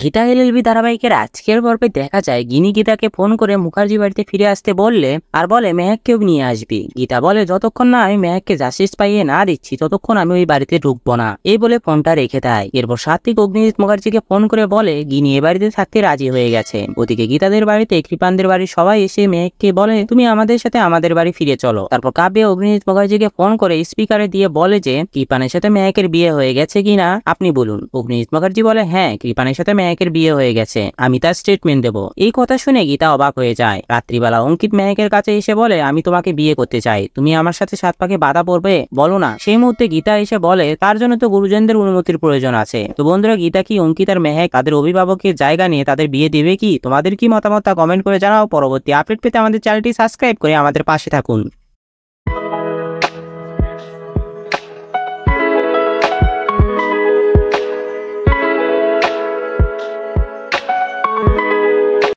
Gita LLB ধারাবাহিকের আজকের পর্বে দেখা যায় গিনি গীতাকে ফোন করে মুখার্জি বাড়িতে ফিরে আসতে বললে আর বলে মেহেককেও নিয়ে আসবি গীতা বলে যতক্ষণ না আমি মেহেককে জাসিস পাইয়ে না দিচ্ছি ততক্ষণ আমি ওই বাড়িতে ঢুকবো না এই বলে ফোনটা রেখে দেয় এরপর সাত্বিক অগ্নিজিৎ মুখার্জিকে ফোন করে বলে গিনি এ বাড়িতে থাকতে রাজি হয়ে গেছে ওদিকে গীতাদের বাড়িতে কৃপানদের বাড়ির সবাই এসে মেহেককে বলে তুমি আমাদের সাথে আমাদের বাড়ি ফিরে চলো তারপর কাব্যে অগ্নিজিৎ মুখার্জিকে ফোন করে স্পিকারে দিয়ে বলে যে কৃপানের সাথে মেহেকের বিয়ে হয়ে গেছে কিনা আপনি বলুন অগ্নিজিৎ মুখার্জি বলে হ্যাঁ কৃপানের সাথে মেহেকের বিয়ে হয়ে গেছে আমি তার স্টেটমেন্ট দেবো এই কথা শুনে গীতা অবাক হয়ে যায় রাত্রিবেলা অঙ্কিত মেহেকের কাছে এসে বলে আমি তোমাকে বিয়ে করতে চাই তুমি আমার সাথে সাত পাকে বাধা পড়বে বলো না সেই মুহূর্তে গীতা এসে বলে তার জন্য তো গুরুজনদের অনুমতির প্রয়োজন আছে তো বন্ধুরা গীতা কি অঙ্কিত আর মেহেক তাদের অভিভাবকের জায়গা নিয়ে তাদের বিয়ে দেবে কি তোমাদের কি মতামত তা কমেন্ট করে জানাও পরবর্তী আপডেট পেতে আমাদের চ্যানেলটি সাবস্ক্রাইব করে আমাদের পাশে থাকুন